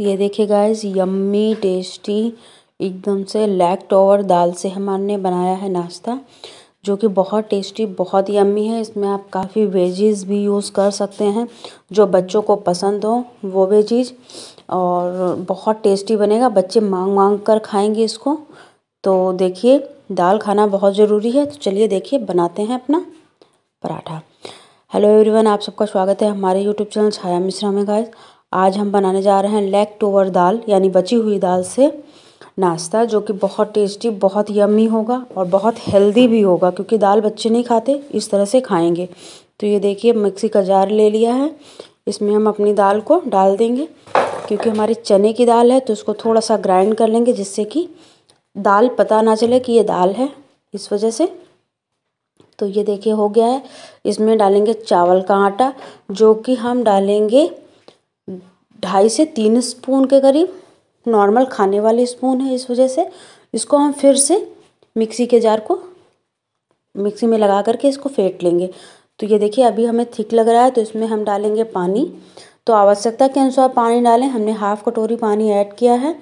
ये देखिए guys yummy tasty एकदम से लैक्ट ओवर दाल से हमारे बनाया है नाश्ता जो कि बहुत टेस्टी बहुत यम्मी है इसमें आप काफ़ी वेजीज भी यूज़ कर सकते हैं जो बच्चों को पसंद हो वो वेजीज और बहुत टेस्टी बनेगा बच्चे मांग मांग कर खाएंगे इसको तो देखिए दाल खाना बहुत ज़रूरी है तो चलिए देखिए बनाते हैं अपना पराठा हेलो एवरीवन आप सबका स्वागत है हमारे यूट्यूब चैनल छाया मिश्रा में गाइस आज हम बनाने जा रहे हैं लेफ्ट ओवर दाल यानी बची हुई दाल से नाश्ता जो कि बहुत टेस्टी बहुत यम्मी होगा और बहुत हेल्दी भी होगा क्योंकि दाल बच्चे नहीं खाते इस तरह से खाएंगे तो ये देखिए मिक्सी का जार ले लिया है इसमें हम अपनी दाल को डाल देंगे क्योंकि हमारी चने की दाल है तो इसको थोड़ा सा ग्राइंड कर लेंगे जिससे कि दाल पता ना चले कि ये दाल है इस वजह से तो ये देखिए हो गया है इसमें डालेंगे चावल का आटा जो कि हम डालेंगे ढाई से तीन स्पून के करीब नॉर्मल खाने वाले स्पून है इस वजह से इसको हम फिर से मिक्सी के जार को मिक्सी में लगा करके इसको फेंट लेंगे तो ये देखिए अभी हमें थिक लग रहा है तो इसमें हम डालेंगे पानी तो आवश्यकता के अनुसार पानी डालें हमने हाफ़ कटोरी पानी ऐड किया है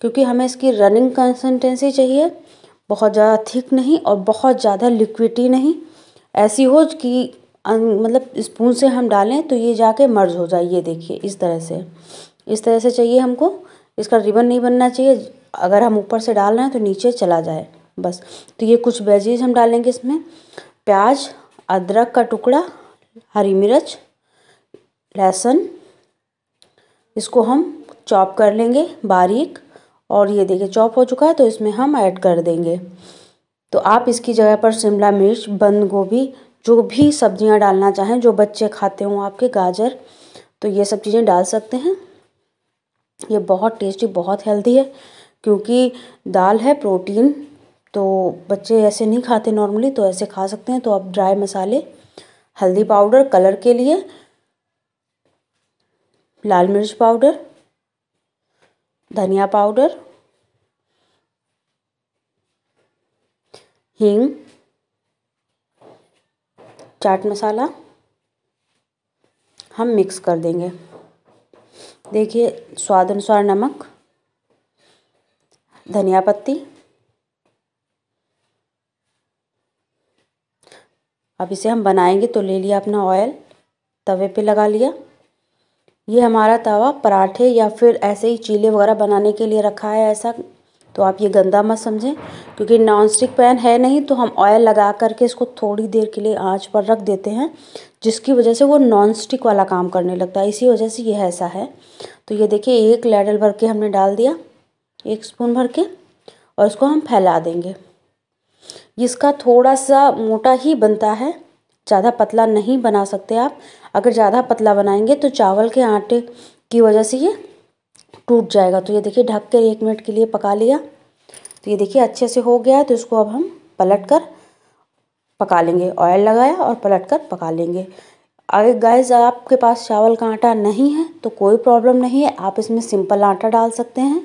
क्योंकि हमें इसकी रनिंग कंसिस्टेंसी चाहिए बहुत ज़्यादा थिक नहीं और बहुत ज़्यादा लिक्विडी नहीं ऐसी हो कि अं, मतलब स्पून से हम डालें तो ये जाके मर्ज हो जाए ये देखिए इस तरह से इस तरह से चाहिए हमको इसका रिबन नहीं बनना चाहिए अगर हम ऊपर से डाल रहे हैं तो नीचे चला जाए बस तो ये कुछ वेजीज हम डालेंगे इसमें प्याज अदरक का टुकड़ा हरी मिर्च लहसुन इसको हम चॉप कर लेंगे बारीक और ये देखिए चॉप हो चुका है तो इसमें हम ऐड कर देंगे तो आप इसकी जगह पर शिमला मिर्च बंद गोभी जो भी सब्जियां डालना चाहें जो बच्चे खाते हों आपके गाजर तो ये सब चीज़ें डाल सकते हैं ये बहुत टेस्टी बहुत हेल्दी है क्योंकि दाल है प्रोटीन तो बच्चे ऐसे नहीं खाते नॉर्मली तो ऐसे खा सकते हैं तो आप ड्राई मसाले हल्दी पाउडर कलर के लिए लाल मिर्च पाउडर धनिया पाउडर हींग चाट मसाला हम मिक्स कर देंगे देखिए स्वाद अनुसार नमक धनिया पत्ती अब इसे हम बनाएंगे तो ले लिया अपना ऑयल तवे पे लगा लिया ये हमारा तवा पराठे या फिर ऐसे ही चीले वगैरह बनाने के लिए रखा है ऐसा तो आप ये गंदा मत समझें क्योंकि नॉन स्टिक पैन है नहीं तो हम ऑयल लगा करके इसको थोड़ी देर के लिए आंच पर रख देते हैं जिसकी वजह से वो नॉन स्टिक वाला काम करने लगता है इसी वजह से ये ऐसा है तो ये देखिए एक लैडल भर के हमने डाल दिया एक स्पून भर के और इसको हम फैला देंगे इसका थोड़ा सा मोटा ही बनता है ज़्यादा पतला नहीं बना सकते आप अगर ज़्यादा पतला बनाएंगे तो चावल के आटे की वजह से ये टूट जाएगा तो ये देखिए ढक कर एक मिनट के लिए पका लिया तो ये देखिए अच्छे से हो गया है तो इसको अब हम पलट कर पका लेंगे ऑयल लगाया और पलट कर पका लेंगे अगर गैस आपके पास चावल का आटा नहीं है तो कोई प्रॉब्लम नहीं है आप इसमें सिंपल आटा डाल सकते हैं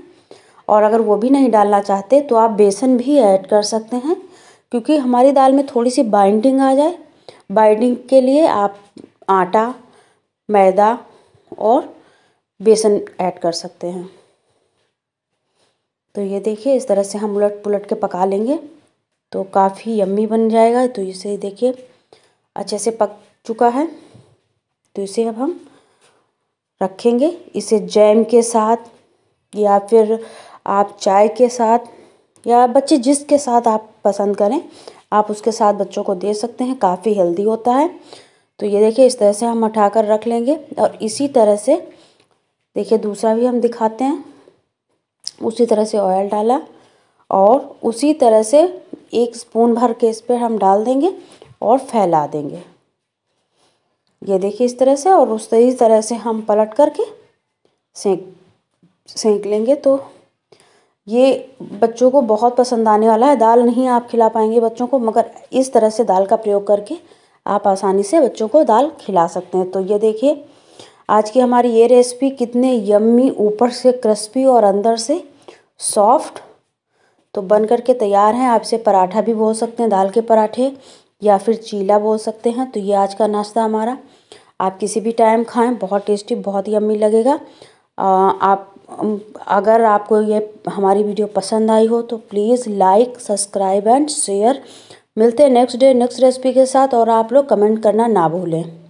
और अगर वो भी नहीं डालना चाहते तो आप बेसन भी ऐड कर सकते हैं क्योंकि हमारी दाल में थोड़ी सी बाइंडिंग आ जाए बाइंडिंग के लिए आप आटा मैदा और बेसन ऐड कर सकते हैं तो ये देखिए इस तरह से हम उलट पुलट के पका लेंगे तो काफ़ी यम्मी बन जाएगा तो इसे देखिए अच्छे से पक चुका है तो इसे अब हम रखेंगे इसे जैम के साथ या फिर आप चाय के साथ या बच्चे जिसके साथ आप पसंद करें आप उसके साथ बच्चों को दे सकते हैं काफ़ी हेल्दी होता है तो ये देखिए इस तरह से हम हटा कर रख लेंगे और इसी तरह से देखिए दूसरा भी हम दिखाते हैं उसी तरह से ऑयल डाला और उसी तरह से एक स्पून भर के इस पर हम डाल देंगे और फैला देंगे ये देखिए इस तरह से और उस तरह से हम पलट करके सेंक सेंक लेंगे तो ये बच्चों को बहुत पसंद आने वाला है दाल नहीं आप खिला पाएंगे बच्चों को मगर इस तरह से दाल का प्रयोग करके आप आसानी से बच्चों को दाल खिला सकते हैं तो ये देखिए आज की हमारी ये रेसिपी कितने यम्मी ऊपर से क्रिस्पी और अंदर से सॉफ्ट तो बन करके तैयार हैं आप इसे पराठा भी बोल सकते हैं दाल के पराठे या फिर चीला बोल सकते हैं तो ये आज का नाश्ता हमारा आप किसी भी टाइम खाएं बहुत टेस्टी बहुत यम्मी लगेगा आ, आप अगर आपको ये हमारी वीडियो पसंद आई हो तो please like subscribe and share मिलते हैं नेक्स्ट डे नेक्स्ट रेसिपी के साथ और आप लोग कमेंट करना ना भूलें